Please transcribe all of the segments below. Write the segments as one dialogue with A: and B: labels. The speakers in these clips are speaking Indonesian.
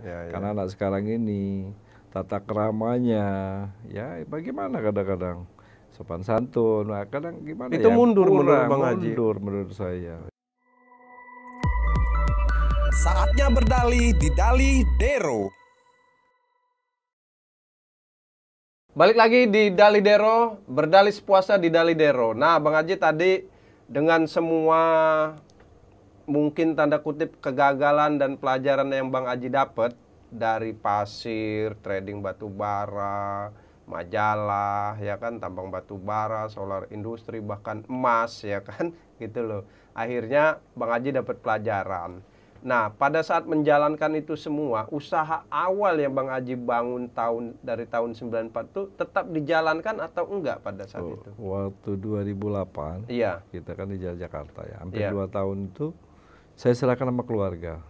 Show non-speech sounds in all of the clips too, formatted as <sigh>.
A: Ya, ya, karena anak sekarang ini tata keramanya ya bagaimana kadang-kadang sopan santun nah, kadang gimana itu ya? mundur Pura, menurut bang Haji mundur menurut saya saatnya berdali di Dali Dero balik lagi di Dali Dero berdali puasa di Dali Dero nah bang Haji tadi dengan semua mungkin tanda kutip kegagalan dan pelajaran yang Bang Aji dapat dari pasir, trading batu bara, majalah, ya kan, tambang batu bara, solar industri, bahkan emas, ya kan, <laughs> gitu loh. Akhirnya Bang Aji dapat pelajaran. Nah, pada saat menjalankan itu semua, usaha awal yang Bang Aji bangun tahun dari tahun 94 itu tetap dijalankan atau enggak pada saat oh, itu? Waktu 2008, iya. kita kan di Jakarta ya, hampir iya. dua tahun itu saya serahkan sama keluarga.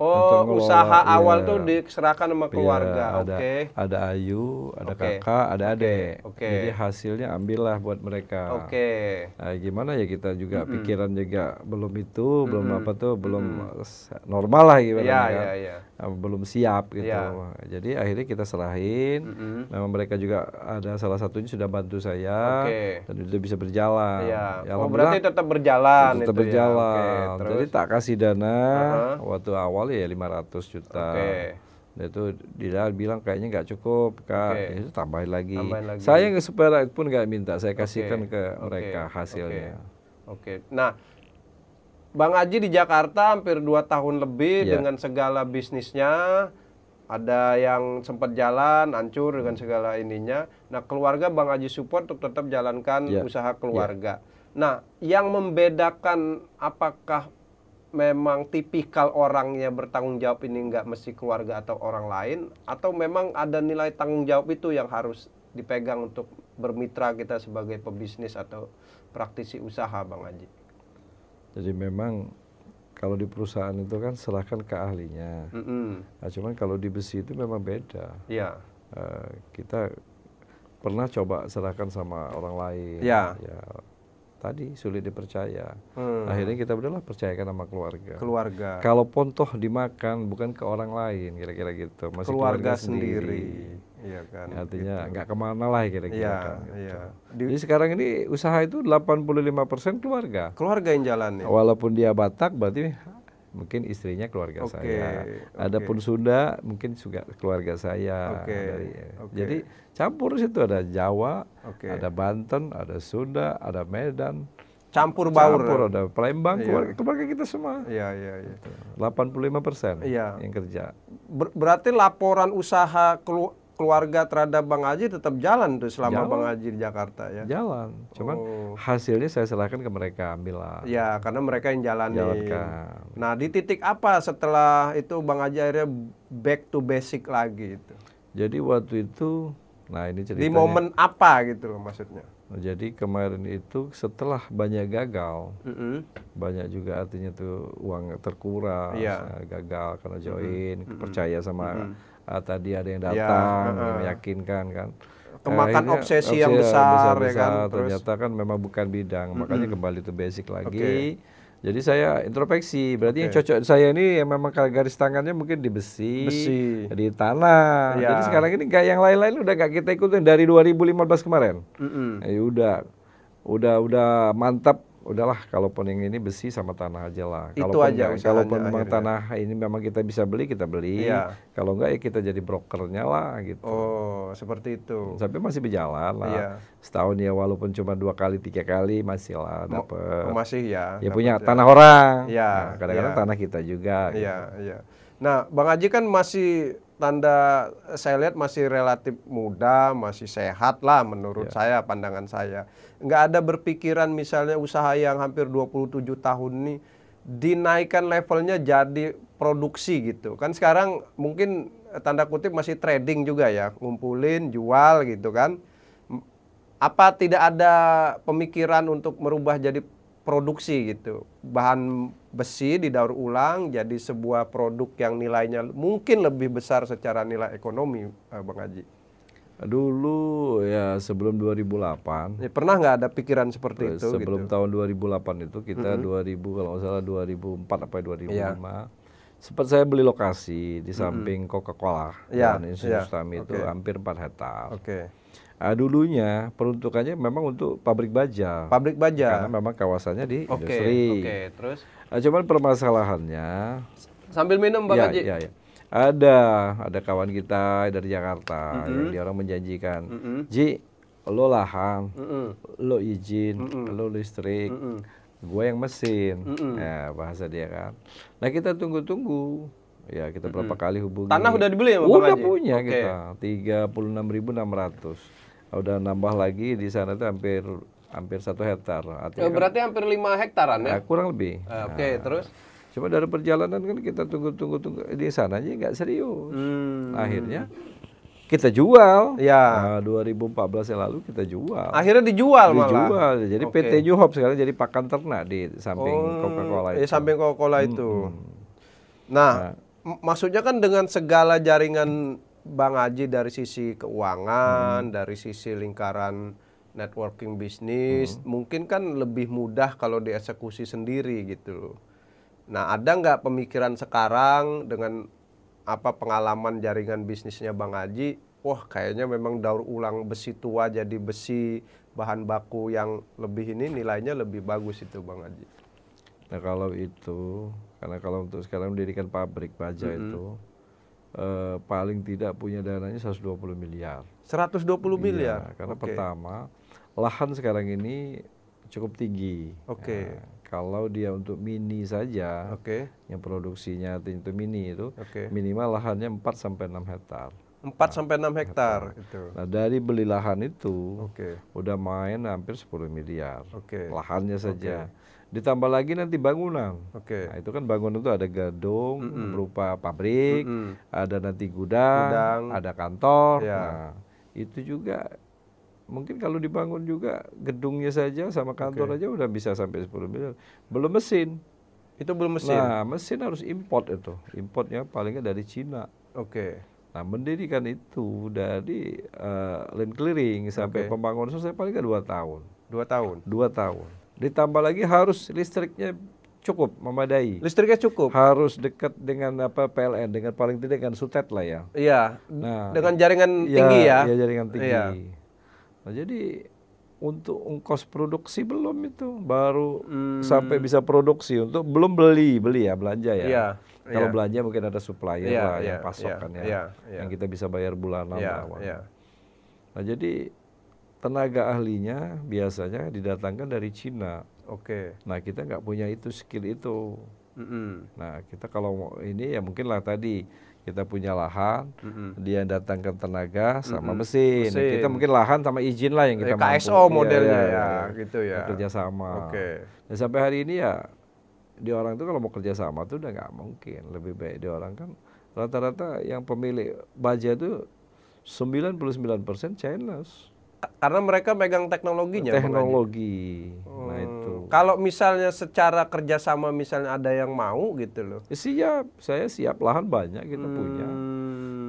A: Oh, usaha iya. awal tuh diserahkan sama iya, keluarga. Iya, Oke. Okay. Ada Ayu, ada okay. kakak, ada okay. adek. Okay. Jadi hasilnya ambillah buat mereka. Oke. Okay. Nah, gimana ya kita juga mm -hmm. pikiran juga belum itu, belum mm -hmm. apa tuh, belum mm -hmm. normal lah gimana. Iya, ya. iya, iya belum siap gitu. Ya. Jadi akhirnya kita serahin. Mm -hmm. Memang mereka juga ada salah satunya sudah bantu saya okay. dan itu bisa berjalan. Ya. Ya, oh berarti tetap berjalan. Tetap itu ya. berjalan. Ya. Okay, Jadi tak kasih dana uh -huh. waktu awal ya 500 juta. Okay. Dan itu dia bilang kayaknya nggak cukup kak, okay. ya, itu tambahin lagi. Tambahin lagi. Saya nggak pun nggak minta, saya kasihkan okay. ke mereka okay. hasilnya. Oke, okay. nah Bang Aji di Jakarta hampir 2 tahun lebih yeah. dengan segala bisnisnya. Ada yang sempat jalan, hancur dengan segala ininya. Nah, keluarga Bang Aji support untuk tetap jalankan yeah. usaha iya. keluarga. Yeah. Nah, yang membedakan apakah memang tipikal orangnya bertanggung jawab ini nggak mesti keluarga atau orang lain atau memang ada nilai tanggung jawab itu yang harus dipegang untuk bermitra kita sebagai pebisnis atau praktisi usaha Bang Aji? Jadi memang kalau di perusahaan itu kan serahkan ke ahlinya. Mm -hmm. Nah, cuman kalau di besi itu memang beda. Yeah. Iya. Uh, kita pernah coba serahkan sama orang lain. Yeah. Ya. Tadi sulit dipercaya. Hmm. Akhirnya kita udahlah percayakan sama keluarga. Keluarga. Kalau pontoh dimakan bukan ke orang lain kira-kira gitu. Masih keluarga, keluarga sendiri. sendiri. Iya kan. Artinya gitu. nggak kemana lah kira-kira. Iya, kan, gitu. iya. Jadi sekarang ini usaha itu 85% keluarga. Keluarga yang jalan ya. Walaupun dia Batak berarti mungkin istrinya keluarga okay, saya. Okay. pun Sunda mungkin juga keluarga saya. Okay, Ya. okay. Jadi campur situ ada Jawa, okay. ada Banten, ada Sunda, ada Medan. Campur baur. Campur ada Palembang iya. keluarga, keluarga kita semua. Iya iya iya. 85% gitu. iya. yang kerja. Ber berarti laporan usaha keluarga keluarga terhadap Bang Aji tetap jalan tuh selama jalan. Bang Aji di Jakarta ya. Jalan. Cuman oh. hasilnya saya serahkan ke mereka lah. Ya, karena mereka yang jalani. Jalankan. Nah, di titik apa setelah itu Bang Aji akhirnya back to basic lagi itu? Jadi waktu itu nah ini ceritanya. Di momen apa gitu loh maksudnya? Nah, jadi kemarin itu setelah banyak gagal, mm -hmm. banyak juga artinya tuh uang terkurang yeah. gagal karena join, mm -hmm. percaya sama mm -hmm uh, tadi ada yang ya, datang ya, uh, meyakinkan kan kemakan Akhirnya, obsesi, obsesi yang ya besar, besar, besar ya kan terus. ternyata kan memang bukan bidang mm-hmm. makanya kembali ke basic lagi okay. Jadi saya introspeksi, berarti okay. yang cocok saya ini yang memang garis tangannya mungkin di besi, besi. di tanah. Ya. Jadi sekarang ini kayak yang lain-lain udah gak kita ikutin dari 2015 kemarin. Mm -hmm. Ya udah, udah udah mantap udahlah kalaupun yang ini besi sama tanah aja lah. Itu kalaupun aja. kalaupun memang tanah ini memang kita bisa beli kita beli. Iya. Kalau enggak ya kita jadi brokernya lah gitu. Oh seperti itu. Tapi masih berjalan lah. Iya. Setahun ya walaupun cuma dua kali tiga kali masih lah dapet. Masih ya. Ya punya ya. tanah orang. Iya. Nah, kadang-kadang iya. tanah kita juga. Gitu. Iya gitu. iya. Nah Bang Aji kan masih tanda saya lihat masih relatif muda, masih sehat lah menurut iya. saya pandangan saya nggak ada berpikiran misalnya usaha yang hampir 27 tahun ini dinaikkan levelnya jadi produksi gitu. Kan sekarang mungkin eh, tanda kutip masih trading juga ya, ngumpulin, jual gitu kan. Apa tidak ada pemikiran untuk merubah jadi produksi gitu. Bahan besi didaur ulang jadi sebuah produk yang nilainya mungkin lebih besar secara nilai ekonomi, eh, Bang Haji. Dulu ya sebelum 2008. Ya, pernah nggak ada pikiran seperti eh, itu? Sebelum gitu? tahun 2008 itu kita mm -hmm. 2000 kalau nggak salah 2004 apa 2005. Yeah. Sempat saya beli lokasi di samping mm -hmm. Coca-Cola yeah. dan Institut iya. yeah. okay. itu hampir 4 hektar. Oke. Okay. Nah, dulunya peruntukannya memang untuk pabrik baja. Pabrik baja. Karena memang kawasannya di okay. industri. Oke, okay. terus. Nah, cuman permasalahannya sambil minum Bang ya, Haji. Ya, ya. Ada, ada kawan kita dari Jakarta mm -hmm. yang dia orang menjanjikan, mm -hmm. Ji, lo lahan, mm -hmm. lo izin, mm -hmm. lo listrik, mm -hmm. gue yang mesin, mm -hmm. ya, bahasa dia kan. Nah kita tunggu-tunggu, ya kita berapa mm -hmm. kali hubungi. Tanah udah dibeli ya Udah punya okay. kita, tiga puluh enam ribu enam ratus. Udah nambah lagi di sana itu hampir hampir satu hektar. Artinya oh, berarti kan, hampir lima hektaran ya? Nah, kurang lebih. Oke, okay, nah, terus? Cuma dari perjalanan kan kita tunggu-tunggu-tunggu di aja nggak serius. Hmm. Akhirnya kita jual. Ya. Nah, 2014 yang lalu kita jual. Akhirnya dijual, dijual. malah. Dijual. Jadi okay. PT New sekarang jadi pakan ternak di samping oh, Coca-Cola iya, itu. Di samping Coca-Cola itu. Hmm. Nah, nah, maksudnya kan dengan segala jaringan Bang Aji dari sisi keuangan, hmm. dari sisi lingkaran networking bisnis, hmm. mungkin kan lebih mudah kalau dieksekusi sendiri gitu Nah, ada nggak pemikiran sekarang dengan apa pengalaman jaringan bisnisnya Bang Haji? Wah, kayaknya memang daur ulang besi tua jadi besi bahan baku yang lebih ini nilainya lebih bagus itu Bang Haji. Nah, kalau itu karena kalau untuk sekarang mendirikan pabrik baja mm -hmm. itu eh, paling tidak punya dananya 120 miliar. 120 iya, miliar. Iya, karena okay. pertama lahan sekarang ini cukup tinggi. Oke. Okay. Nah, kalau dia untuk mini saja, okay. yang produksinya itu mini itu okay. minimal lahannya 4 sampai enam hektar. 4 nah, sampai enam hektar itu. Nah, dari beli lahan itu okay. udah main hampir 10 miliar. Okay. Lahannya saja. Okay. Ditambah lagi nanti bangunan. Oke. Okay. Nah, itu kan bangunan itu ada gedung mm -mm. berupa pabrik, mm -mm. ada nanti gudang, gudang, ada kantor. Yeah. Nah, itu juga mungkin kalau dibangun juga gedungnya saja sama kantor okay. aja udah bisa sampai 10 miliar. Belum mesin. Itu belum mesin. Nah, mesin harus import itu. Importnya palingnya dari Cina. Oke. Okay. Nah, mendirikan itu dari uh, eh, land clearing sampai okay. pembangunan selesai palingnya dua tahun. Dua tahun. Dua tahun. Ditambah lagi harus listriknya cukup memadai. Listriknya cukup. Harus dekat dengan apa PLN dengan paling tidak dengan Sutet lah ya. Iya. Nah, dengan jaringan ya, tinggi ya. Iya, jaringan tinggi. Ya. Nah, jadi untuk ongkos produksi belum itu baru hmm. sampai bisa produksi untuk belum beli beli ya belanja ya. Yeah. Kalau yeah. belanja mungkin ada supplier yeah, lah yeah, yang iya, pasokan yeah, ya yeah, iya. yang kita bisa bayar bulanan yeah, awal. Yeah. Nah jadi tenaga ahlinya biasanya didatangkan dari Cina. Oke. Okay. Nah kita nggak punya itu skill itu. Mm -hmm. Nah kita kalau ini ya mungkin lah tadi kita punya lahan, mm-hmm. dia datangkan tenaga sama mm-hmm. mesin. mesin. Kita mungkin lahan sama izin lah yang kita KSO eh, mampu. KSO iya, modelnya iya, ya, ya, ya, gitu ya. Kerjasama. Oke. Okay. Nah, sampai hari ini ya, di orang itu kalau mau kerja sama tuh udah nggak mungkin. Lebih baik di orang kan rata-rata yang pemilik baja itu 99% Chinese. Karena mereka megang teknologinya. Teknologi. Hmm. Nah itu kalau misalnya secara kerjasama misalnya ada yang mau gitu loh. Eh, siap, saya siap. Lahan banyak kita hmm. punya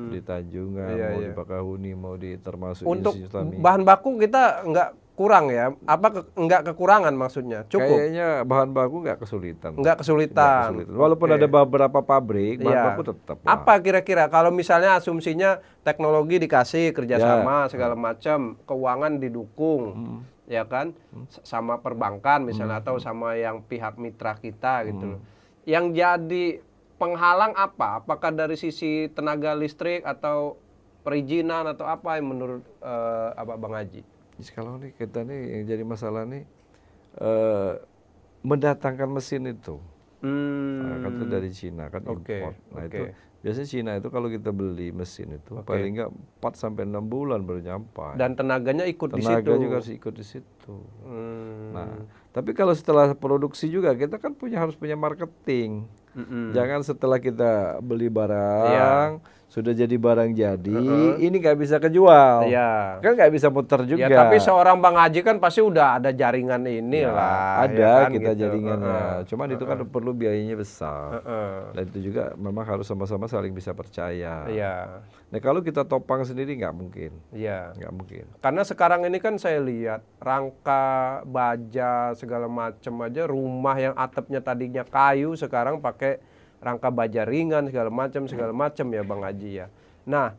A: di Tanjungan, iya, mau iya. di Bakahuni, mau di termasuk untuk bahan baku kita nggak kurang ya apa ke, nggak kekurangan maksudnya cukup kayaknya bahan baku enggak kesulitan enggak kesulitan, enggak kesulitan. walaupun ada beberapa pabrik bahan yeah. baku tetap lah. apa kira-kira kalau misalnya asumsinya teknologi dikasih kerjasama yeah. segala macam keuangan didukung hmm ya kan hmm. sama perbankan misalnya hmm. atau sama yang pihak mitra kita gitu hmm. yang jadi penghalang apa apakah dari sisi tenaga listrik atau perizinan atau apa yang menurut uh, eh, apa Bang Haji kalau nih kita nih yang jadi masalah nih uh, mendatangkan mesin itu hmm. uh, kan itu dari Cina kan okay. import nah okay. itu Biasanya Cina itu kalau kita beli mesin itu okay. paling enggak 4 sampai 6 bulan baru nyampe. Dan tenaganya ikut Tenaga di situ. Tenaga juga harus ikut di situ. Hmm. Nah, tapi kalau setelah produksi juga kita kan punya harus punya marketing. Mm -hmm. Jangan setelah kita beli barang yeah sudah jadi barang jadi, uh-huh. ini nggak bisa kejual. Iya. Kan nggak bisa muter ya, juga. Ya, tapi seorang Bang Haji kan pasti udah ada jaringan ini ya, lah. Ya ada ya kan, kita gitu. jaringannya. Uh-huh. Cuman uh-huh. itu kan perlu biayanya besar. Uh-huh. Dan itu juga memang harus sama-sama saling bisa percaya. Iya. Nah kalau kita topang sendiri nggak mungkin. Iya. Nggak mungkin. Karena sekarang ini kan saya lihat rangka baja segala macam aja rumah yang atapnya tadinya kayu sekarang pakai rangka baja ringan segala macam segala macam ya Bang Haji ya. Nah,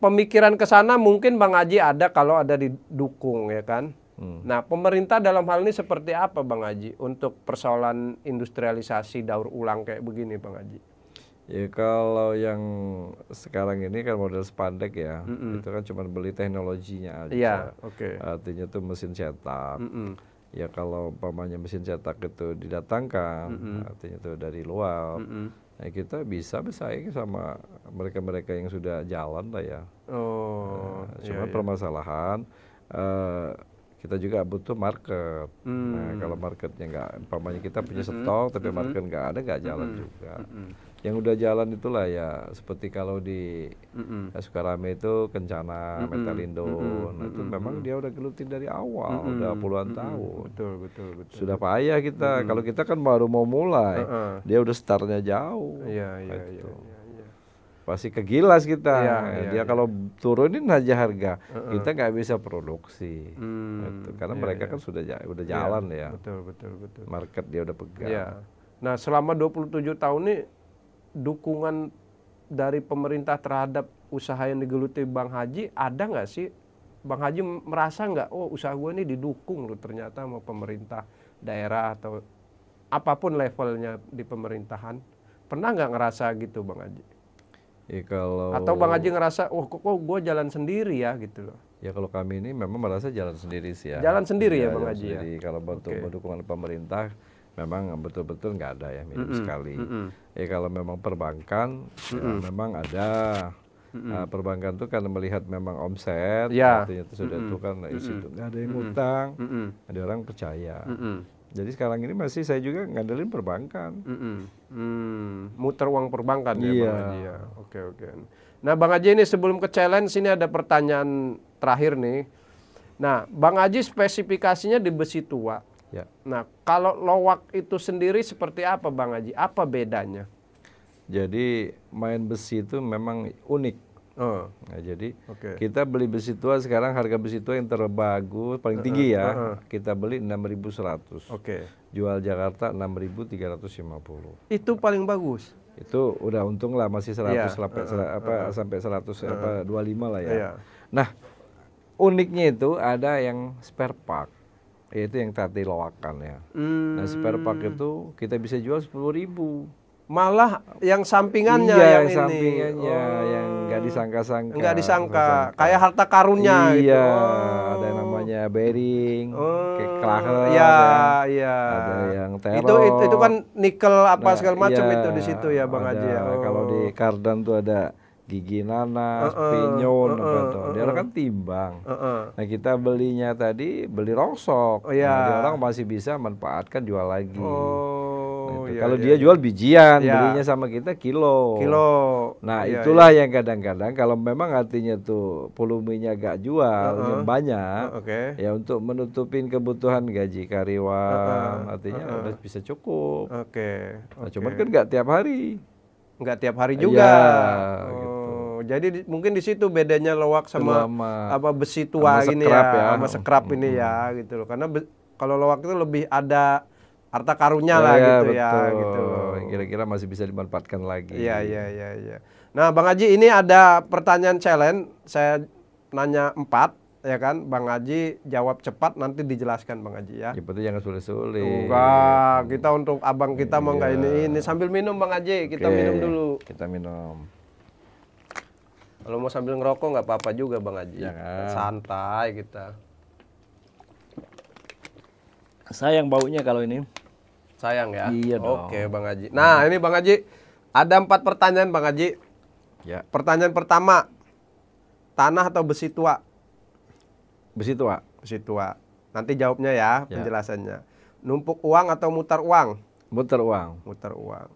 A: pemikiran ke sana mungkin Bang Haji ada kalau ada didukung ya kan. Hmm. Nah, pemerintah dalam hal ini seperti apa Bang Haji untuk persoalan industrialisasi daur ulang kayak begini Bang Haji? Ya kalau yang sekarang ini kan model spandek ya, mm -mm. itu kan cuma beli teknologinya aja. Iya, oke. Okay. Artinya tuh mesin cetak. Mm -mm ya kalau umpamanya mesin cetak itu didatangkan mm -hmm. artinya itu dari luar mm -hmm. ya kita bisa bersaing sama mereka-mereka yang sudah jalan lah ya oh nah, cuma iya, permasalahan Uh, kita juga butuh market mm. nah, hmm. kalau marketnya nggak umpamanya kita punya mm -hmm. stok tapi mm -hmm. market nggak ada nggak jalan mm -hmm. juga mm -hmm yang udah jalan itulah ya seperti kalau di mm -mm. Sukarame itu Kencana, mm -mm. Metalindo, mm -mm. nah itu mm -mm. memang dia udah gelutin dari awal, mm -mm. udah puluhan mm -mm. tahun. Betul, betul, betul. Sudah payah kita. Mm -mm. Kalau kita kan baru mau mulai, uh -uh. dia udah startnya jauh. Iya, iya, nah, iya, iya, iya. Pasti kegilas kita. Ya, ya, dia ya. kalau turunin aja harga, uh -uh. kita nggak bisa produksi. Hmm, gitu. Karena ya, mereka ya. kan sudah udah iya, jalan ya, ya. Betul, betul, betul. Market dia udah pegang. Ya. Nah, selama 27 tahun ini dukungan dari pemerintah terhadap usaha yang digeluti Bang Haji ada nggak sih? Bang Haji merasa nggak, oh usaha gue ini didukung loh ternyata sama pemerintah daerah atau apapun levelnya di pemerintahan. Pernah nggak ngerasa gitu Bang Haji? Ya, kalau... Atau Bang Haji ngerasa, oh, kok, kok gue jalan sendiri ya gitu loh. Ya kalau kami ini memang merasa jalan sendiri sih ya. Jalan sendiri ya, ya Bang Haji ya? Kalau bentuk okay. dukungan pemerintah, memang betul-betul nggak ada ya minim mm -hmm. sekali. Mm -hmm. Ya kalau memang perbankan mm -hmm. ya memang ada Mm -hmm. uh, perbankan itu karena melihat memang omset, yeah. artinya itu sudah mm -hmm. itu kan mm -hmm. itu nggak ada yang utang, mm -hmm. ada orang percaya. Mm -hmm. Jadi sekarang ini masih saya juga ngandelin perbankan. Mm -hmm. mm. Muter uang perbankan yeah. ya iya. Bang Aji. ya. Oke okay, oke. Okay. Nah Bang Aji ini sebelum ke challenge ini ada pertanyaan terakhir nih. Nah Bang Aji spesifikasinya di besi tua. Ya. Nah, kalau lowak itu sendiri seperti apa Bang Haji? Apa bedanya? Jadi main besi itu memang unik. Uh. Nah, jadi okay. kita beli besi tua sekarang harga besi tua yang terbagus paling tinggi uh -uh. ya. Uh -uh. Kita beli 6.100. Oke. Okay. Jual Jakarta 6.350. Itu paling bagus. Itu udah untung lah masih 100 yeah. uh -uh. apa uh -uh. sampai 100 uh -uh. apa 25 lah ya. Uh iya. -huh. Nah, uniknya itu ada yang spare part itu yang tadi loakan ya. Hmm. Nah spare hmm. part itu kita bisa jual sepuluh ribu. Malah yang sampingannya iya, yang, yang sampingannya oh. yang nggak oh. disangka-sangka. Nggak disangka, disangka. kayak harta karunnya iya, oh. ada namanya bearing, oh. kayak klaker. Iya, iya. Ada yang iya. teror. Itu itu, itu kan nikel apa nah, segala macam iya, itu di situ ya Bang Haji ya. Oh. Kalau di oh. kardan tuh ada gigi nanas, uh -uh, pinyon, uh -uh, apa tuh. Dia uh kan timbang. Uh -uh. Nah kita belinya tadi beli rongsok. Oh, iya. Nah, orang masih bisa manfaatkan jual lagi. Oh, nah, gitu. iya, yeah, Kalau yeah, dia iya. jual bijian, yeah. belinya sama kita kilo. Kilo. Nah yeah, itulah yeah. yang kadang-kadang kalau memang artinya tuh volumenya gak jual uh -uh. banyak, uh, okay. ya untuk menutupin kebutuhan gaji karyawan, uh -uh. artinya uh -uh. udah bisa cukup. Oke. Okay. Nah, cuman kan gak tiap hari. Nggak tiap hari iya, juga. Ya, oh. gitu jadi di, mungkin di situ bedanya loak sama, sama apa besi tua sama ini ya, ya, sama sekrap hmm. ini ya gitu loh. Karena be, kalau loak itu lebih ada harta karunnya oh, iya, lah ya, gitu ya gitu. Kira-kira masih bisa dimanfaatkan lagi. Iya, iya, iya, ya. Nah, Bang Aji, ini ada pertanyaan challenge. Saya nanya empat ya kan Bang Aji jawab cepat nanti dijelaskan Bang Aji ya. Ya betul jangan sulit-sulit. Enggak, kita untuk abang kita iya. mau nggak iya. ini ini sambil minum Bang Aji, kita Oke, minum dulu. Kita minum. Kalau mau sambil ngerokok nggak apa-apa juga Bang Haji. Ya kan? Santai kita. Gitu. Sayang baunya kalau ini. Sayang ya. Iya dong. Oke Bang Haji. Nah ini Bang Haji ada empat pertanyaan Bang Haji. Ya. Pertanyaan pertama, tanah atau besi tua? Besi tua. Besi tua. Nanti jawabnya ya, ya. penjelasannya. Numpuk uang atau mutar uang? Mutar uang. Mutar uang.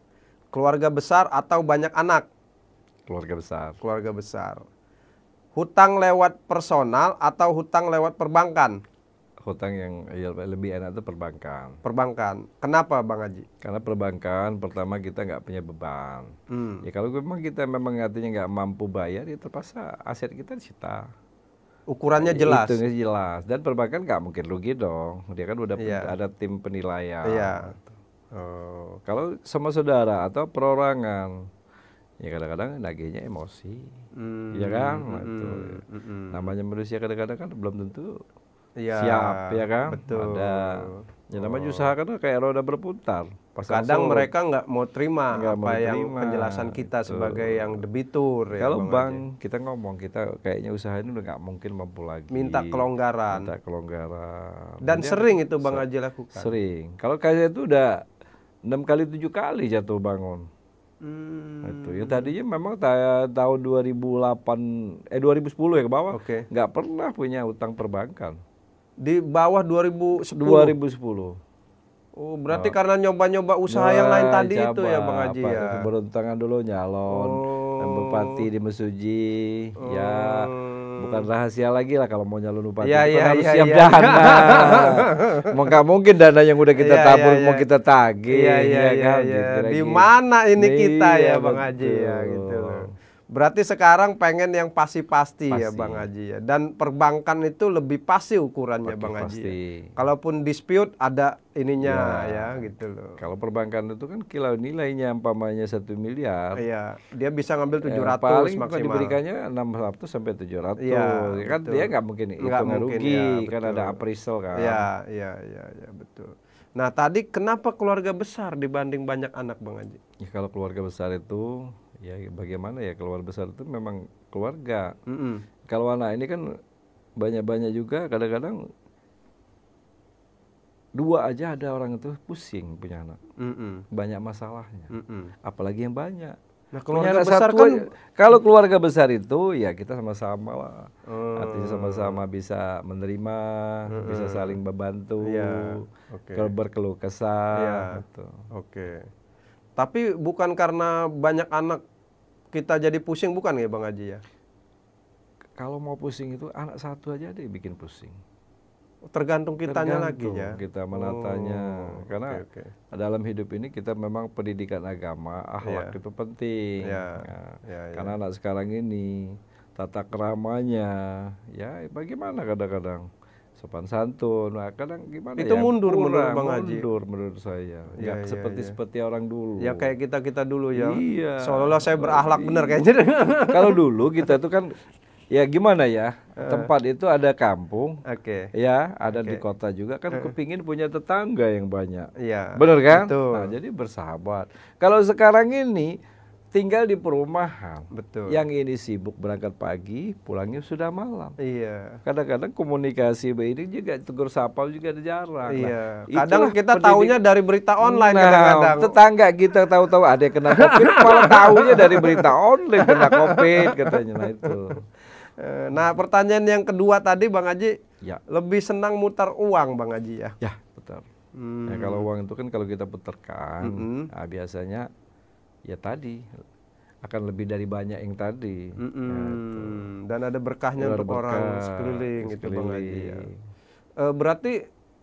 A: Keluarga besar atau banyak anak? Keluarga besar. Keluarga besar. Hutang lewat personal atau hutang lewat perbankan? Hutang yang iya, lebih enak itu perbankan. Perbankan. Kenapa Bang Haji? Karena perbankan pertama kita nggak punya beban. Hmm. Ya kalau memang kita memang hatinya nggak mampu bayar, ya terpaksa aset kita disita ukurannya ya, jelas. itu jelas dan perbankan nggak mungkin rugi dong. Dia kan udah yeah. ada tim penilaian. Yeah. Gitu. Oh, kalau sama saudara atau perorangan ya kadang-kadang nagihnya emosi hmm. ya kan nah, hmm. itu ya. hmm, hmm. namanya manusia kadang-kadang kan belum tentu ya, siap ya kan betul ada ya namanya oh. usaha kan kayak roda berputar Pasang kadang mereka nggak mau terima gak apa mau yang terima. penjelasan kita itu. sebagai yang debitur ya, kalau bang, bang aja. kita ngomong kita kayaknya usaha ini udah nggak mungkin mampu lagi minta kelonggaran minta kelonggaran dan sering itu bang aja lakukan sering kalau kayak itu udah enam kali tujuh kali jatuh bangun Hmm. Itu ya tadinya memang tahun 2008 eh 2010 ya ke bawah okay. nggak pernah punya utang perbankan. Di bawah 2010. 2010. Oh, berarti oh. karena nyoba-nyoba usaha nah, yang lain nah, tadi coba, itu ya Bang Haji ya. Beruntangan dulu nyalon oh. bupati di Mesuji ya. oh. ya bukan rahasia lagi lah kalau mau nyalon iya, bupati ya, ya, harus ya, siap ya. dana. <laughs> Iya, iya, mau nggak mungkin dana yang udah kita ya, tabur ya, ya. mau kita tagih. Iya ya, ya, ya, kan? ya. ya. Di mana ini kita ya, ya Bang Haji ya gitu. Berarti sekarang pengen yang pasti-pasti ya Bang Haji ya. Dan perbankan itu lebih pasti ukurannya Pake Bang Haji. Ya. Kalaupun dispute ada ininya ya, ya gitu loh. Kalau perbankan itu kan kilau nilainya umpamanya satu miliar. Iya, dia bisa ngambil 700 ya, paling maksimal. diberikannya 600 sampai 700. Iya, ya, kan betul. dia nggak mungkin nggak itu mungkin, rugi ya, kan ada appraisal kan. Iya, iya, iya, ya, betul. Nah, tadi kenapa keluarga besar dibanding banyak anak Bang Haji? Ya kalau keluarga besar itu ya bagaimana ya keluarga besar itu memang keluarga mm -hmm. kalau anak ini kan banyak-banyak juga kadang-kadang dua aja ada orang itu pusing punya anak mm -mm. banyak masalahnya mm -mm. apalagi yang banyak nah keluarga punya besar satu, kan kalau keluarga besar itu ya kita sama-sama lah mm. artinya sama-sama bisa menerima mm bisa saling membantu yeah. okay. berkeluh kesah yeah. Gitu. oke okay. tapi bukan karena banyak anak kita jadi pusing bukan ya Bang Haji ya? Kalau mau pusing itu anak satu aja dia bikin pusing. Tergantung kitanya Tergantung lagi ya. Kita menatanya. Oh, Karena okay, okay. dalam hidup ini kita memang pendidikan agama, akhlak yeah. itu penting. Yeah. Iya. Ya. Yeah, Karena yeah. anak sekarang ini tata keramanya ya bagaimana kadang-kadang sopan santun. Nah, kadang gimana Itu ya? mundur Kurang, menurut Bang Haji. Mundur menurut saya. Ya, ya, ya seperti ya. seperti orang dulu. Ya kayak kita-kita dulu ya. Iya. Seolah-olah saya berahlak iya. benar kayaknya. <laughs> Kalau dulu kita itu kan ya gimana ya eh. tempat itu ada kampung oke okay. ya ada okay. di kota juga kan eh. kepingin punya tetangga yang banyak iya bener kan betul. nah jadi bersahabat kalau sekarang ini tinggal di perumahan. Betul. Yang ini sibuk berangkat pagi, pulangnya sudah malam. Iya. Kadang-kadang komunikasi ini juga tegur sapa juga jarang. Nah, iya. Nah, kadang kita pendidik... taunya dari berita online nah, kadang-kadang. Nah, tetangga kita tahu-tahu ada yang kena covid, malah taunya dari berita online kena covid katanya. Nah itu. Eh, nah pertanyaan yang kedua tadi Bang Aji ya. lebih senang mutar uang Bang Aji ya? Ya betul. Ya, hmm. Ya, kalau uang itu kan kalau kita putarkan, -hmm. nah, biasanya ya tadi akan lebih dari banyak yang tadi. Mm -hmm. Ya, Dan ada berkahnya Luar untuk berkah, orang sekeliling, sekeliling. itu Bang Haji. Ya. Eh, berarti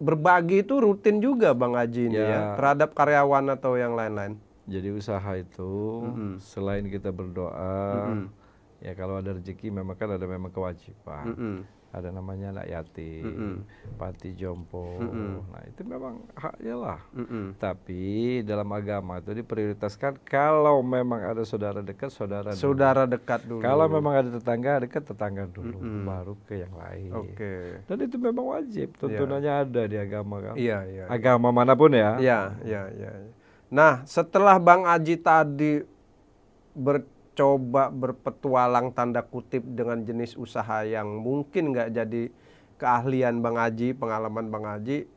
A: berbagi itu rutin juga Bang Haji ini ya. ya terhadap karyawan atau yang lain-lain. Jadi usaha itu mm -hmm. selain kita berdoa, mm -hmm. ya kalau ada rezeki memang kan ada memang kewajiban. Mm -hmm ada namanya anak yatim, mm -hmm. panti jompo. Mm -hmm. Nah, itu memang haknya lah. Mm -hmm. Tapi dalam agama itu diprioritaskan kalau memang ada saudara dekat, saudara Saudara dulu. dekat dulu. Kalau memang ada tetangga dekat, tetangga dulu, mm -hmm. baru ke yang lain. Oke. Okay. Dan itu memang wajib, iya. tuntunannya yeah. ada di agama kan. Iya, yeah, iya. Yeah, agama manapun ya. Iya, iya, iya. Nah, setelah Bang Aji tadi ber coba berpetualang tanda kutip dengan jenis usaha yang mungkin nggak jadi keahlian Bang Aji pengalaman Bang Aji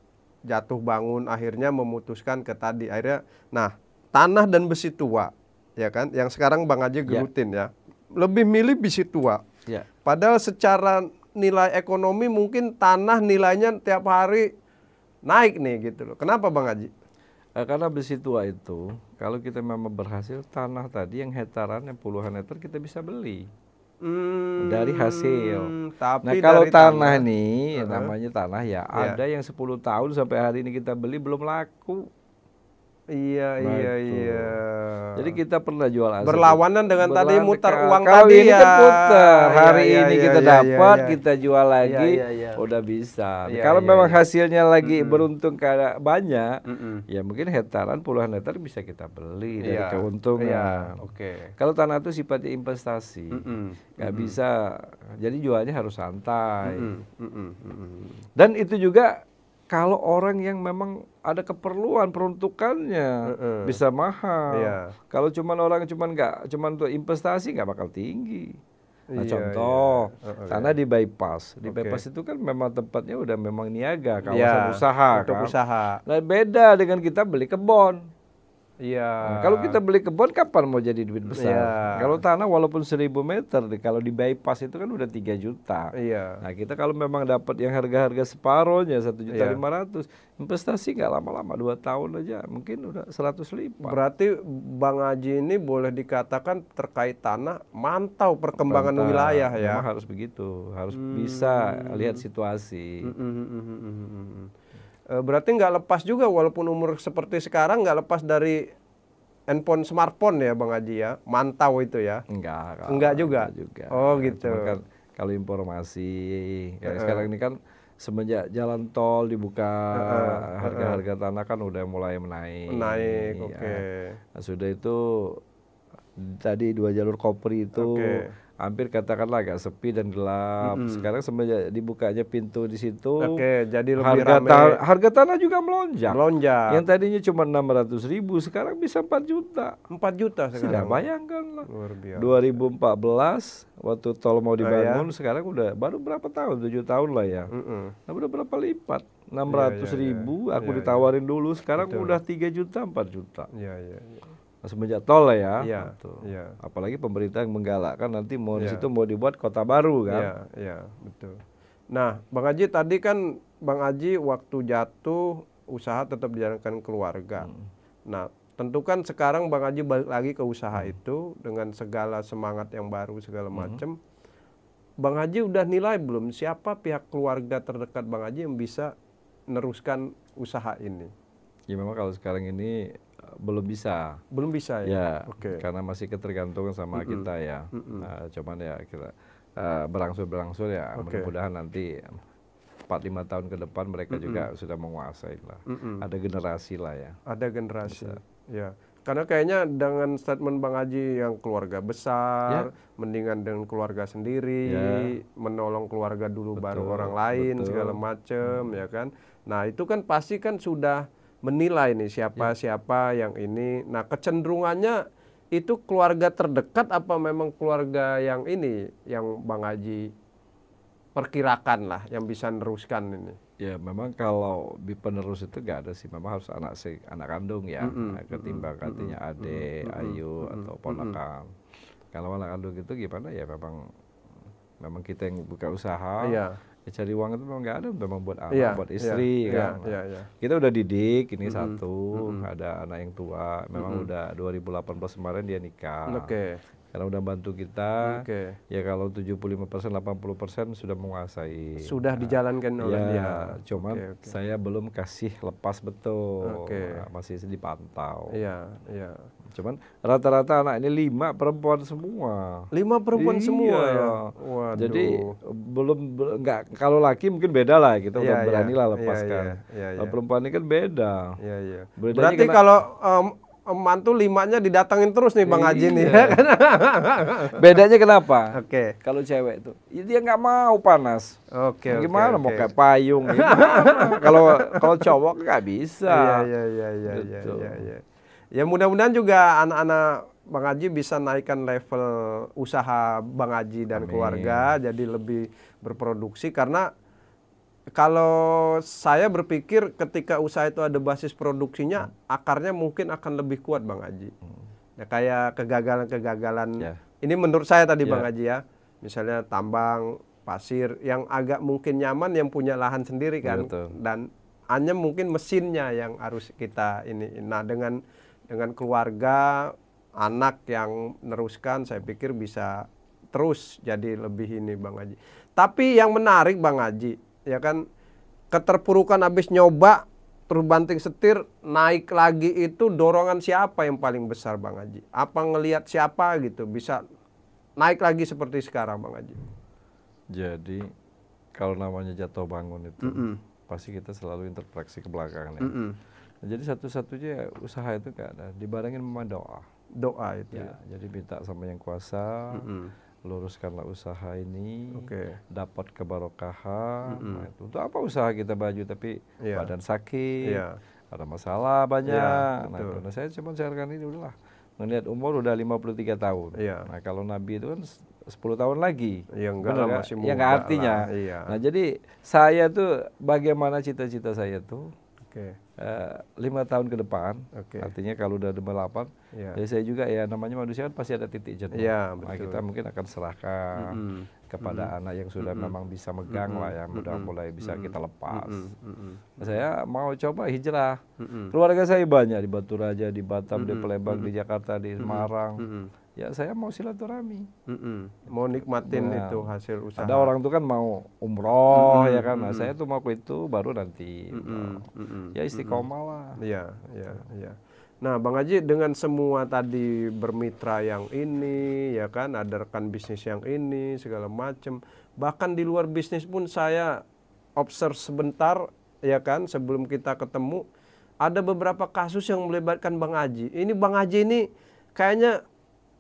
A: jatuh bangun akhirnya memutuskan ke tadi. Akhirnya, nah tanah dan besi tua, ya kan? Yang sekarang Bang Aji ya. gelutin ya. ya. Lebih milih besi tua. Ya. Padahal secara nilai ekonomi mungkin tanah nilainya tiap hari naik nih gitu loh. Kenapa Bang Aji Eh, karena besi tua itu kalau kita memang berhasil tanah tadi yang hektaran yang puluhan hektar kita bisa beli hmm, dari hasil. Tapi nah kalau tanah, tanah nih uh -huh. namanya tanah ya ya ada yang 10 tahun sampai hari ini kita beli belum laku. Iya, iya Betul. iya iya. Jadi kita pernah jual aset. Berlawanan dengan Berlawanan tadi muter uang tadi ini ya. Kan putar. Iya, Hari iya, iya, ini kita iya, iya, dapat, iya, iya. kita jual lagi, iya, iya, iya. udah bisa. Iya, nah, Kalau iya, memang iya. hasilnya lagi mm -mm. beruntung karena banyak, mm -mm. ya mungkin hektaran puluhan hektar bisa kita beli iya. dari keuntungan. Iya, Oke. Okay. Kalau tanah itu sifatnya investasi, mm -mm. nggak mm -mm. bisa. Jadi jualnya harus santai. Mm -mm. Mm -mm. Dan itu juga kalau orang yang memang ada keperluan peruntukannya uh -uh. bisa mahal. Yeah. Kalau cuman orang cuman nggak cuman untuk investasi nggak bakal tinggi. Nah, yeah, contoh, Uh iya. Okay. karena di bypass, di okay. bypass itu kan memang tempatnya udah memang niaga iya, kawasan yeah, usaha untuk kan. usaha. Nah beda dengan kita beli kebon. Iya. Nah, kalau kita beli kebun kapan mau jadi duit besar? Iya. Kalau tanah walaupun seribu meter, kalau di bypass itu kan udah tiga juta. Iya. Nah kita kalau memang dapat yang harga-harga separohnya satu juta iya. lima ratus, investasi nggak lama-lama dua tahun aja, mungkin udah seratus lipat. Berarti Bang Aji ini boleh dikatakan terkait tanah mantau perkembangan wilayah ya. Memang harus begitu, harus hmm. bisa lihat situasi. Hmm, hmm, hmm, hmm, hmm. hmm, hmm. Eh, berarti nggak lepas juga walaupun umur seperti sekarang nggak lepas dari handphone smartphone ya Bang Haji ya mantau itu ya enggak enggak juga, juga. oh gitu kan, kalau informasi ya, uh -uh. sekarang ini kan semenjak jalan tol dibuka harga-harga uh -uh. tanah kan udah mulai menaik menaik ya. oke okay. nah, sudah itu tadi dua jalur kopri itu okay hampir katakanlah agak sepi dan gelap. Mm -hmm. Sekarang semenjak dibukanya pintu di situ, Oke, jadi lebih harga rame. Ta harga tanah juga melonjak. Melonjak. Yang tadinya cuma enam ratus ribu, sekarang bisa 4 juta. 4 juta sekarang. Sudah bayangkan lah. Luar biasa. 2014 waktu tol mau oh, dibangun, oh, ya. sekarang udah baru berapa tahun? Tujuh tahun lah ya. Mm -hmm. udah berapa lipat? Iya, iya, iya. enam ratus ya, ya, ribu, aku ditawarin dulu. Sekarang Betul. udah 3 juta, 4 juta. Iya, iya. Ya semenjak tol lah ya. Iya. Betul. Iya. Apalagi pemerintah yang menggalakkan nanti mau ya. di iya. situ mau dibuat kota baru kan. Iya, ya, betul. Nah, Bang Aji tadi kan Bang Aji waktu jatuh usaha tetap dijalankan keluarga. Hmm. Nah, tentukan sekarang Bang Aji balik lagi ke usaha hmm. itu dengan segala semangat yang baru segala macam. Hmm. Bang Haji udah nilai belum siapa pihak keluarga terdekat Bang Haji yang bisa meneruskan usaha ini? Ya memang kalau sekarang ini belum bisa. Belum bisa ya. ya Okay. Karena masih ketergantungan sama mm -mm. kita ya. Mm -mm. Uh, cuman ya kita uh, berangsur-berangsur ya okay. mudah-mudahan nanti empat lima tahun ke depan mereka mm -mm. juga sudah menguasai lah. Mm -mm. Ada generasi lah ya. Ada generasi. Bisa. Ya. Karena kayaknya dengan statement Bang Haji yang keluarga besar, ya. mendingan dengan keluarga sendiri, ya. menolong keluarga dulu betul, baru orang lain betul. segala macem, hmm. ya kan. Nah itu kan pasti kan sudah menilai nih siapa ya. siapa yang ini. Nah kecenderungannya itu keluarga terdekat apa memang keluarga yang ini yang Bang Haji perkirakan lah yang bisa neruskan ini. Ya memang kalau di penerus itu gak ada sih, memang harus anak si anak kandung ya, mm -hmm. ketimbang katanya mm -hmm. ade, mm -hmm. ayu mm -hmm. atau ponakan. Mm -hmm. Kalau anak kandung itu gimana ya memang memang kita yang buka usaha. Yeah ya cari uang itu memang nggak ada memang buat anak yeah, buat iya, istri yeah, kan yeah, yeah, yeah. kita udah didik ini mm-hmm. satu mm-hmm. ada anak yang tua memang mm-hmm. udah 2018 kemarin dia nikah okay karena udah bantu kita. Okay. Ya kalau 75 persen, 80 persen sudah menguasai. Sudah nah, dijalankan oleh ya, dia. Cuman okay, okay. saya belum kasih lepas betul, okay. nah, masih dipantau. Iya, iya. Cuman rata-rata anak ini lima perempuan semua. Lima perempuan iya. semua ya. Waduh. Jadi belum nggak kalau laki mungkin beda lah kita gitu, ya, udah ya. berani lah iya, lepaskan. Ya, ya, ya, ya. Kalau perempuan ini kan beda. Iya, iya. Berarti kena, kalau um, mantu limanya didatangin terus nih Bang Haji nih. Ya. Iya. <laughs> Bedanya kenapa? Oke. Okay. Kalau cewek itu, ya dia nggak mau panas. Oke. Okay, gimana okay, mau kayak payung? Ya? <laughs> Kalau kalau cowok nggak bisa. Iya iya iya iya gitu. iya iya. Ya, ya mudah-mudahan juga anak-anak Bang Haji bisa naikkan level usaha Bang Haji dan Amin. keluarga jadi lebih berproduksi karena kalau saya berpikir ketika usaha itu ada basis produksinya, hmm. akarnya mungkin akan lebih kuat Bang Aji. Hmm. Ya, kayak kegagalan-kegagalan. Yeah. Ini menurut saya tadi yeah. Bang ya. Aji ya. Misalnya tambang, pasir yang agak mungkin nyaman yang punya lahan sendiri ya, kan. Betul. Dan hanya mungkin mesinnya yang harus kita ini. Nah, dengan dengan keluarga anak yang meneruskan, saya pikir bisa terus jadi lebih ini Bang Haji. Tapi yang menarik Bang Haji, ya kan keterpurukan habis nyoba terus banting setir naik lagi itu dorongan siapa yang paling besar Bang Haji? Apa ngelihat siapa gitu bisa naik lagi seperti sekarang Bang Haji? Jadi kalau namanya jatuh bangun itu mm -mm. pasti kita selalu interpretasi ke belakang ya. Mm -mm. Nah, jadi satu-satunya usaha itu kan dibarengin sama doa. Doa itu. Ya, ya. Jadi minta sama yang kuasa. Mm -mm luruskanlah usaha ini, okay. dapat keberkahan Mm -hmm. Nah, untuk apa usaha kita baju tapi yeah. badan sakit, yeah. ada masalah banyak. Yeah, nah, itu. saya cuma sharekan ini udahlah. Melihat umur udah 53 tahun. Yeah. Nah, kalau Nabi itu kan 10 tahun lagi. Ya enggak lah, masih ya, muda. Ya enggak artinya. Lah. Iya. Nah, jadi saya tuh bagaimana cita-cita saya tuh Okay. Uh, eh, lima tahun ke depan, okay. artinya kalau udah delapan, yeah. ya saya juga ya namanya manusia kan pasti ada titik jenuh. Yeah, iya, betul. kita mungkin akan serahkan mm -hmm. kepada mm -hmm. anak yang sudah mm -hmm. memang bisa megang mm -hmm. lah, yang mm -hmm. mulai bisa mm -hmm. kita lepas. Mm -hmm. Nah, saya mau coba hijrah. Mm -hmm. Keluarga saya banyak di Batu Raja, di Batam, mm -hmm. di Palembang, mm -hmm. di Jakarta, di Semarang. Mm -hmm ya saya mau silaturahmi, mm -mm. mau nikmatin nah, itu hasil usaha. Ada orang tuh kan mau umroh mm -mm, ya kan, nah, saya tuh mau itu baru nanti, mm -mm, mm -mm, ya istiqomah lah. Iya, iya, iya. Nah, Bang Haji dengan semua tadi bermitra yang ini, ya kan, ada rekan bisnis yang ini, segala macam. Bahkan di luar bisnis pun saya observe sebentar, ya kan, sebelum kita ketemu, ada beberapa kasus yang melibatkan Bang Haji. Ini Bang Haji ini kayaknya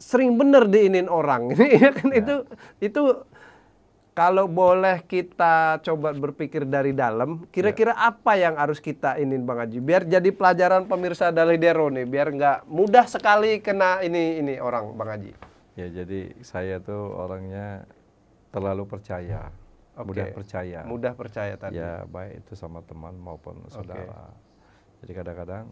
A: sering bener diinin orang. <laughs> Ini ya kan ya. itu itu kalau boleh kita coba berpikir dari dalam, kira-kira ya. apa yang harus kita inin Bang Haji? Biar jadi pelajaran pemirsa Dero nih, biar nggak mudah sekali kena ini ini orang Bang Haji. Ya jadi saya tuh orangnya terlalu percaya, okay. mudah percaya. Mudah percaya tadi. Ya baik itu sama teman maupun saudara. Okay. Jadi kadang-kadang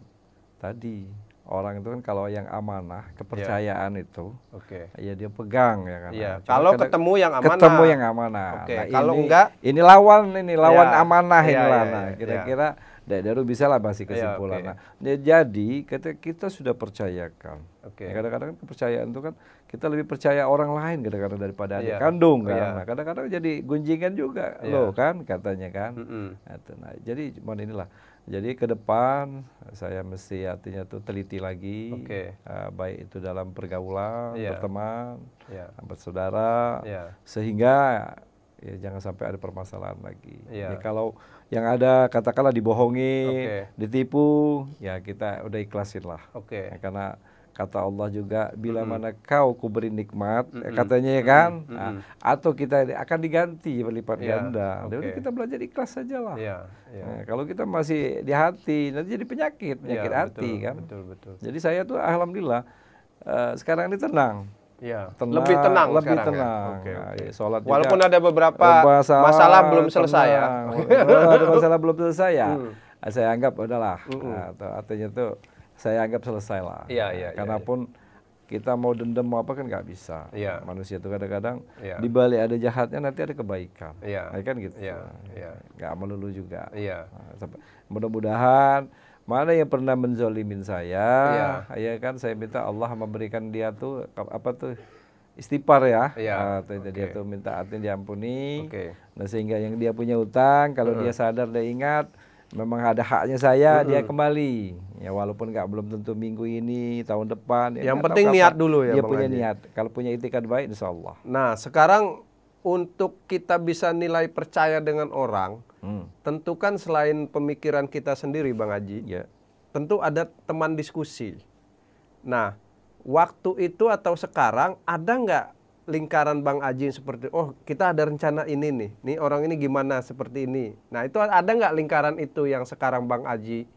A: tadi orang itu kan kalau yang amanah iya. kepercayaan yeah. itu oke okay. ya dia pegang ya kan yeah. Iya. kalau ketemu yang amanah ketemu yang amanah okay. nah, kalau ini, enggak ini lawan ini lawan yeah. amanah yeah, ini yeah, yeah, iya, kira-kira yeah. daru bisa lah masih kesimpulan yeah, okay. nah, ya jadi kita kita sudah percayakan okay. Ya, kadang kadang-kadang kan kepercayaan itu kan kita lebih percaya orang lain kadang-kadang daripada yeah. adik kandung kan yeah. nah, kadang-kadang jadi gunjingan juga yeah. loh kan katanya kan mm -hmm. nah, jadi cuman inilah jadi ke depan saya mesti artinya tuh teliti lagi, okay. uh, eh, baik itu dalam pergaulan, yeah. berteman, yeah. Iya. bersaudara, yeah. sehingga ya jangan sampai ada permasalahan lagi. Yeah. Ya kalau yang ada katakanlah dibohongi, okay. ditipu, ya kita udah ikhlasin lah. Okay. Ya, karena kata Allah juga bila mm -hmm. mana kau kuberi nikmat mm -hmm. katanya ya kan mm -hmm. nah, atau kita akan diganti berlipat yeah. ganda okay. kita belajar ikhlas saja lah yeah. yeah. nah, kalau kita masih di hati nanti jadi penyakit iya, penyakit yeah, hati betul, kan betul, betul. jadi saya tuh alhamdulillah uh, sekarang ini tenang Ya. Tenang, lebih tenang lebih sekarang ya? tenang. Ya? Okay, okay. Sholat Walaupun juga, ada beberapa masalah, masalah belum selesai ya. ada masalah belum selesai ya. <laughs> Hmm. Nah, saya anggap udahlah. Hmm. Nah, artinya tuh saya anggap selesai lah. Iya, iya. Nah, iya karena ya, pun kita mau dendam mau apa kan nggak bisa. Ya. Manusia itu kadang-kadang ya. di balik ada jahatnya nanti ada kebaikan. Iya. Nah, kan gitu. Iya. Ya. Nggak melulu juga. Iya. Nah, Mudah-mudahan mana yang pernah menzolimin saya, ya. ya kan saya minta Allah memberikan dia tuh apa tuh istighfar ya. Iya. Nah, okay. Dia tuh minta artinya diampuni. Okay. Nah sehingga yang dia punya utang kalau uh. dia sadar dia ingat memang ada haknya saya mm-hmm. dia kembali ya walaupun nggak belum tentu minggu ini tahun depan ya, yang ya, penting niat dulu ya dia Bang punya Haji. niat kalau punya itikad baik insya Allah nah sekarang untuk kita bisa nilai percaya dengan orang hmm. tentukan selain pemikiran kita sendiri Bang Haji ya tentu ada teman diskusi nah waktu itu atau sekarang ada nggak lingkaran Bang Aji seperti oh kita ada rencana ini nih nih orang ini gimana seperti ini nah itu ada nggak lingkaran itu yang sekarang Bang Aji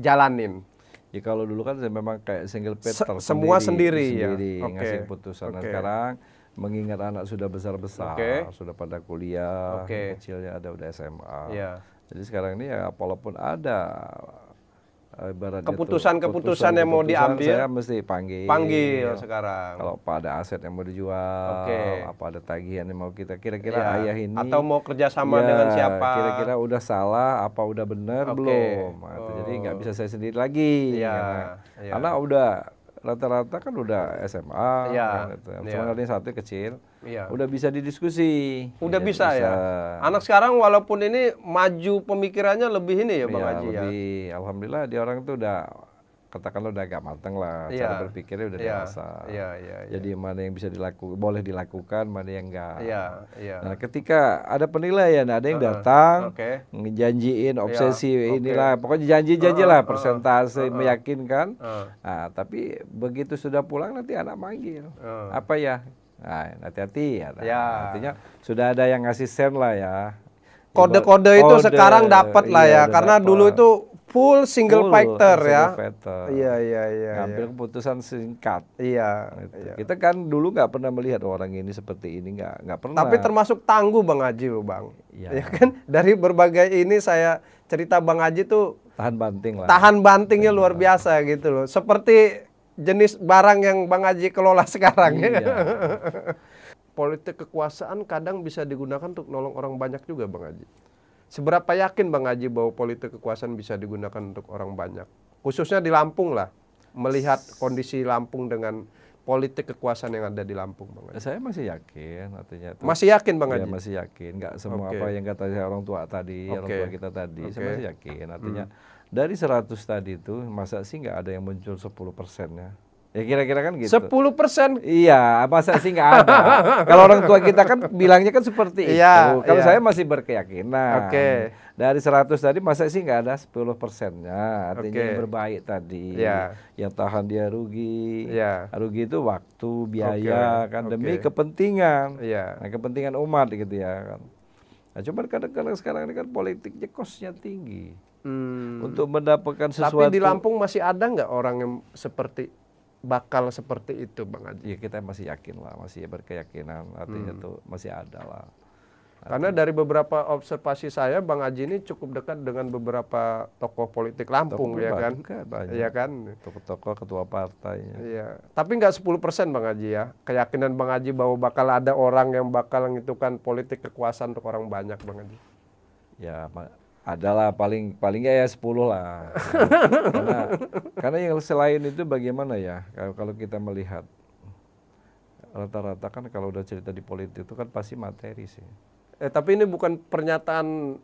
A: jalanin ya kalau dulu kan saya memang kayak single petal Se semua sendiri, sendiri ya sendiri, okay. ngasih putusan nah, okay. sekarang mengingat anak sudah besar besar okay. sudah pada kuliah okay. kecilnya ada udah SMA yeah. jadi sekarang ini ya walaupun ada keputusan-keputusan yang mau diambil saya mesti panggil panggil ya. sekarang kalau pada aset yang mau dijual okay. apa ada tagihan yang mau kita kira-kira ya. ayah ini atau mau kerjasama ya, dengan siapa kira-kira udah salah apa udah benar okay. belum oh. jadi nggak oh. bisa saya sendiri lagi ya. Karena, ya. karena udah rata-rata kan udah SMA, iya. ya, gitu. ya. ini satu kecil, ya. udah bisa didiskusi. Udah iya, ya, bisa, bisa ya. Anak sekarang walaupun ini maju pemikirannya lebih ini ya, Bang Aji. Iya, Haji ya? lebih, ya. Alhamdulillah dia orang itu udah katakanlah udah agak mateng lah yeah. cara berpikirnya udah yeah. dewasa. Yeah, yeah, yeah. Jadi mana yang bisa dilakukan, boleh dilakukan, mana yang enggak. Yeah, yeah. Nah, ketika ada penilaian, ada yang uh datang okay. ngejanjiin iya, obsesi yeah, okay. inilah, pokoknya janji-janji uh lah persentase uh uh, meyakinkan. Uh Nah, tapi begitu sudah pulang nanti anak manggil. Uh Apa ya? Nah, hati-hati ya. yeah. Iya. Artinya sudah ada yang ngasih sen lah ya. Kode-kode itu Kode, sekarang dapat iya, lah ya, karena dapet. dulu itu full single full, fighter ya. Iya iya iya. Ngambil iya. keputusan singkat. Iya, gitu. iya. Kita kan dulu nggak pernah melihat orang ini seperti ini nggak nggak pernah. Tapi termasuk tangguh Bang Aji loh Bang. Iya ya kan dari berbagai ini saya cerita Bang Aji tuh tahan banting lah. Tahan bantingnya tahan iya. luar biasa gitu loh. Seperti jenis barang yang Bang Aji kelola <laughs> sekarang iya. ya. Politik kekuasaan kadang bisa digunakan untuk nolong orang banyak juga Bang Aji. Seberapa yakin Bang Haji bahwa politik kekuasaan bisa digunakan untuk orang banyak? Khususnya di Lampung lah, melihat kondisi Lampung dengan politik kekuasaan yang ada di Lampung, Bang Haji. Saya masih yakin, artinya. masih yakin, Bang iya, Haji? Ya, masih yakin. Nggak semua okay. apa yang kata orang tua tadi, okay. orang tua kita tadi, okay. saya masih yakin. Artinya hmm. dari 100 tadi itu, masa sih nggak ada yang muncul 10 persennya? Ya kira-kira kan gitu. Sepuluh persen. Iya, masa sih nggak ada. Kalau orang tua kita kan bilangnya kan seperti iya, itu. Kalau iya. saya masih berkeyakinan. Oke. Okay. Dari seratus tadi masa sih nggak ada 10 persennya. Artinya okay. berbaik tadi. Yeah. Yang tahan dia rugi. Yeah. Rugi itu waktu, biaya, okay. kan demi okay. kepentingan. Yeah. Nah, kepentingan umat gitu ya kan. Nah, cuman kadang-kadang sekarang ini kan politiknya kosnya tinggi. Hmm. Untuk mendapatkan sesuatu. Tapi di Lampung masih ada nggak orang yang seperti bakal seperti itu Bang Aji. Ya, kita masih yakin lah, masih berkeyakinan artinya hmm. masih ada lah. Artinya. Karena dari beberapa observasi saya Bang Aji ini cukup dekat dengan beberapa tokoh politik Lampung tokoh ya kan? Banyak. Ya kan? Tokoh-tokoh ketua partainya. Iya. Tapi nggak 10% Bang Aji ya. Keyakinan Bang Aji bahwa bakal ada orang yang bakal ngitukan politik kekuasaan untuk orang banyak Bang Aji. Ya, adalah paling palingnya ya 10 ya lah. karena, karena yang selain itu bagaimana ya kalau kita melihat rata-rata kan kalau udah cerita di politik itu kan pasti materi sih. Eh tapi ini bukan pernyataan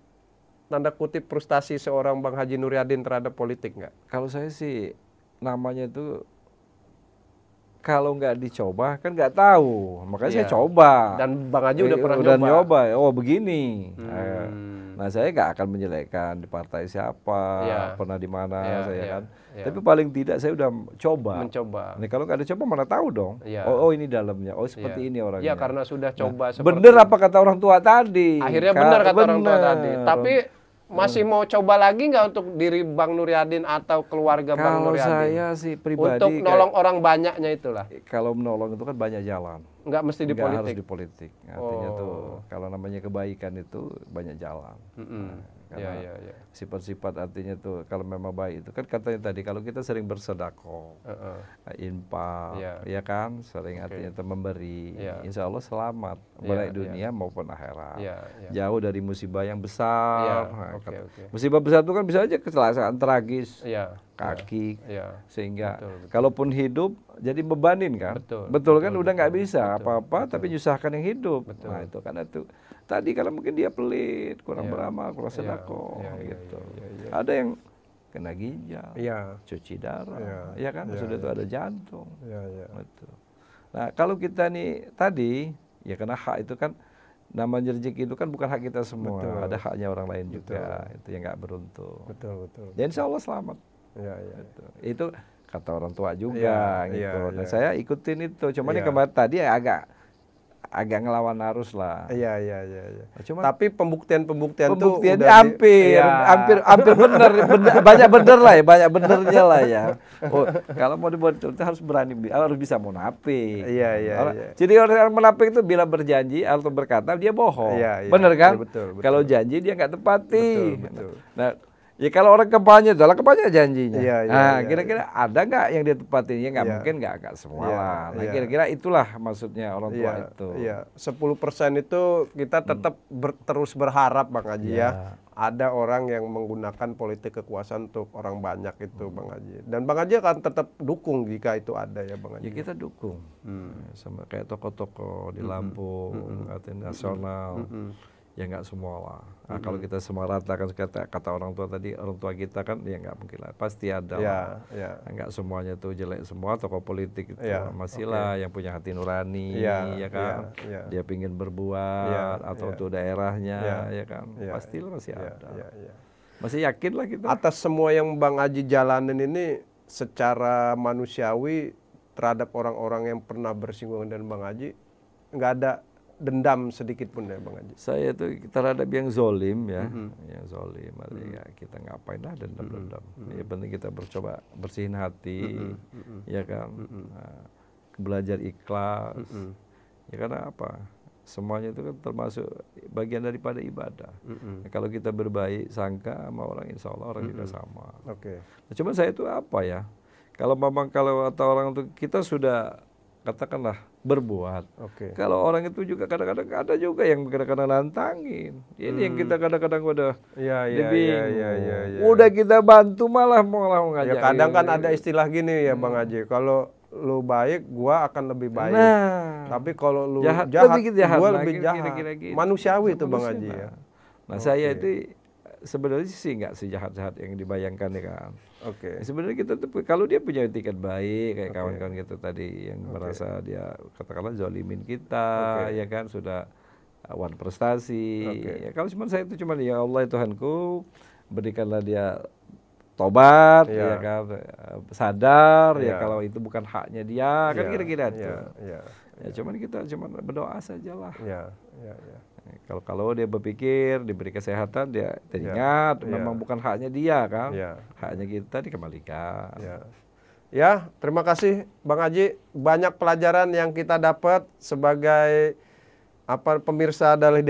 A: tanda kutip frustasi seorang Bang Haji Nuryadin terhadap politik nggak? Kalau saya sih namanya itu kalau nggak dicoba kan nggak tahu. Makanya yeah. saya iya. coba. Dan Bang Haji udah eh, pernah udah nyoba. nyoba. Oh begini. Hmm. Eh, Nah saya nggak akan menjelekkan di partai siapa, yeah. pernah di mana yeah, saya yeah, kan. Yeah. Tapi paling tidak saya udah coba. Mencoba. Nah kalau nggak ada coba mana tahu dong. Yeah. Oh, oh ini dalamnya, oh iya. seperti yeah. ini iya, orangnya. Ya karena sudah nah, coba. Nah, bener apa kata orang tua tadi? Akhirnya bener kata bener. orang tua tadi. Tapi masih mau coba lagi nggak untuk diri Bang Nuryadin atau keluarga kalau Bang Nuryadin? Kalau saya sih pribadi. Untuk nolong kayak, orang banyaknya itulah. Kalau menolong itu kan banyak jalan nggak mesti di nggak politik. harus di politik. Artinya oh. tuh kalau namanya kebaikan itu banyak jalan. Mm -mm. Nah. Karena yeah, yeah, yeah. sifat-sifat artinya tuh kalau memang baik itu kan katanya tadi kalau kita sering bersedekah, uh-uh. infak, ya. ya kan, sering okay. artinya itu memberi, yeah. insya Allah selamat iya, baik baik iya. dunia yeah. maupun akhirat. yeah, yeah. Jauh dari musibah yang besar. Iya, nah, okay, okay. Musibah besar itu kan bisa aja kecelakaan tragis. yeah. kaki ya, ya. sehingga betul, betul. kalaupun hidup jadi bebanin kan betul, betul, betul kan betul, udah nggak bisa betul, apa-apa betul. tapi nyusahkan yang hidup nah, betul. nah itu karena itu tadi kalau mungkin dia pelit, kurang yeah. beramal, kurang iya. sedekah iya, yeah. yeah. gitu. Yeah. Yeah. Yeah. Ada yang kena ginjal, yeah. cuci darah, yeah. ya kan yeah. sudah itu iya. ada jantung. Yeah. Yeah. Gitu. Nah, kalau kita nih tadi ya karena hak itu kan nama rezeki itu kan bukan hak kita semua, betul. ada haknya orang lain betul. juga. Itu yang nggak beruntung. Betul, betul. Jadi insya Allah selamat. Ya, iya. Itu. itu kata orang tua juga ya, gitu. Ya, nah, ya. saya ikutin itu. Cuman ya. kemarin tadi agak agak ngelawan arus lah. Iya iya iya. iya. Cuma tapi pembuktian-pembuktian tuh hampir, di, ya. hampir hampir bener, bener banyak bener lah ya, banyak benernya lah ya. Oh, kalau mau dibuat cerita harus berani, harus bisa munafik. Iya iya. Orang, iya. Jadi orang munafik itu bila berjanji atau berkata dia bohong. Iya, iya, bener kan? betul, betul. Kalau janji dia nggak tepati. Betul, betul. Nah, Ya kalau orang kampanye, adalah kampanye janjinya. Ya, ya, nah, iya, kira-kira ya, ada nggak yang dia Ya nggak ya. mungkin nggak nggak semua ya, lah. Nah, iya. kira-kira ya. itulah maksudnya orang tua ya, itu. Iya, sepuluh persen itu kita hmm. tetap ber, terus berharap bang Haji ya. ya. Ada orang yang menggunakan politik kekuasaan untuk orang banyak itu hmm. bang Haji. Dan bang Haji akan tetap dukung jika itu ada ya bang Haji. Ya kita ya. dukung. Hmm. Sama kayak toko-toko di hmm, hmm. Lampung, hmm. nasional. Hmm ya nggak semua lah. Nah, hmm. Kalau kita semua kan kata, kata orang tua tadi, orang tua kita kan ya nggak mungkin lah, pasti ada ya, lah. Yeah. Ya. Nggak semuanya tuh jelek semua, tokoh politik itu ya, masih okay. lah yang punya hati nurani, ya, ya, ya kan. Yeah, yeah. Dia pingin berbuat yeah, atau yeah. untuk daerahnya, ya, ya kan. Ya, pasti lah masih yeah, ada. yeah, yeah. Masih yakin lah kita. Atas semua yang Bang Aji jalanin ini secara manusiawi terhadap orang-orang yang pernah bersinggungan dengan Bang Aji, nggak ada dendam sedikit pun ya Bang Haji? Saya itu terhadap yang zolim ya, mm-hmm. yang zolim. Artinya mm-hmm. ya kita ngapain lah dendam-dendam. Mm-hmm. Ya penting kita bercoba bersihin hati, mm-hmm. ya kan. Mm-hmm. Nah, belajar ikhlas. Mm-hmm. Ya karena apa? Semuanya itu kan termasuk bagian daripada ibadah. Mm-hmm. Nah, kalau kita berbaik sangka sama orang, insya Allah orang mm-hmm. kita sama. Oke. Okay. Nah, cuman saya itu apa ya? Kalau memang kalau atau orang itu kita sudah katakanlah berbuat. Okay. Kalau orang itu juga kadang-kadang ada juga yang kadang-kadang nantangin. Ini hmm. yang kita hmm. kadang-kadang udah ya, ya, ya, ya, ya, ya. ya. Udah kita bantu malah malah ngajak. Ya kadang kan ada istilah gini ya hmm. Bang Aji. kalau lu baik, gua akan lebih baik. Nah, tapi kalau lu jahat, jahat, lebih jahat gua lebih jahat. Kira -kira gitu. Manusiawi itu Bang Aji ya. Nah, okay. saya itu sebenarnya sih nggak sejahat-jahat yang dibayangkan ya kan. Oke. Okay. Sebenarnya kita tuh kalau dia punya tiket baik kayak kawan-kawan okay. kita tadi yang okay. merasa dia katakanlah zolimin kita okay. ya kan sudah uh, one prestasi. Okay. Ya, kalau cuma saya itu cuma ya Allah ya Tuhanku berikanlah dia tobat yeah. ya kan uh, sadar yeah. ya iya. kalau itu bukan haknya dia kan iya, kira-kira itu. Iya, ya, cuman kita cuman berdoa sajalah. Ya, ya, ya. Kalau kalau dia berpikir diberi kesehatan dia teringat ya. yeah. memang bukan haknya dia kan. Yeah. Haknya kita dikembalikan. Yeah. Ya, terima kasih Bang Aji. Banyak pelajaran yang kita dapat sebagai apa pemirsa uh, uh,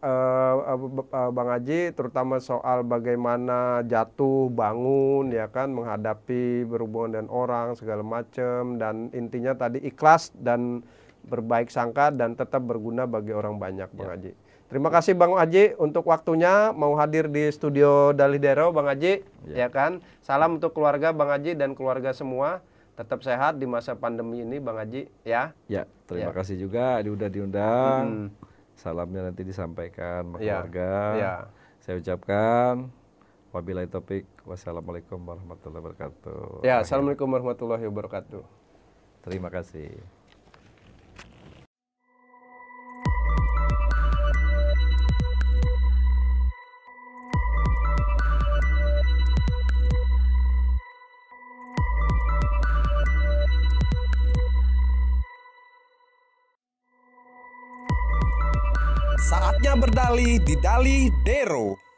A: uh, Bang Aji terutama soal bagaimana jatuh, bangun ya kan menghadapi berhubungan dengan orang segala macam dan intinya tadi ikhlas dan berbaik sangka dan tetap berguna bagi orang banyak Bang ya. Aji. Terima kasih Bang Aji untuk waktunya mau hadir di studio Dalih Dero Bang Aji ya. ya kan. Salam untuk keluarga Bang Aji dan keluarga semua. Tetap sehat di masa pandemi ini Bang Aji ya. Ya, terima ya. kasih juga diundang diundang. Hmm. Salamnya nanti disampaikan ke ya. keluarga. Ya. Saya ucapkan wabillahi topik. Wassalamualaikum warahmatullahi wabarakatuh. Ya, Assalamualaikum warahmatullahi wabarakatuh. Terima kasih. kembali di Dali Dero.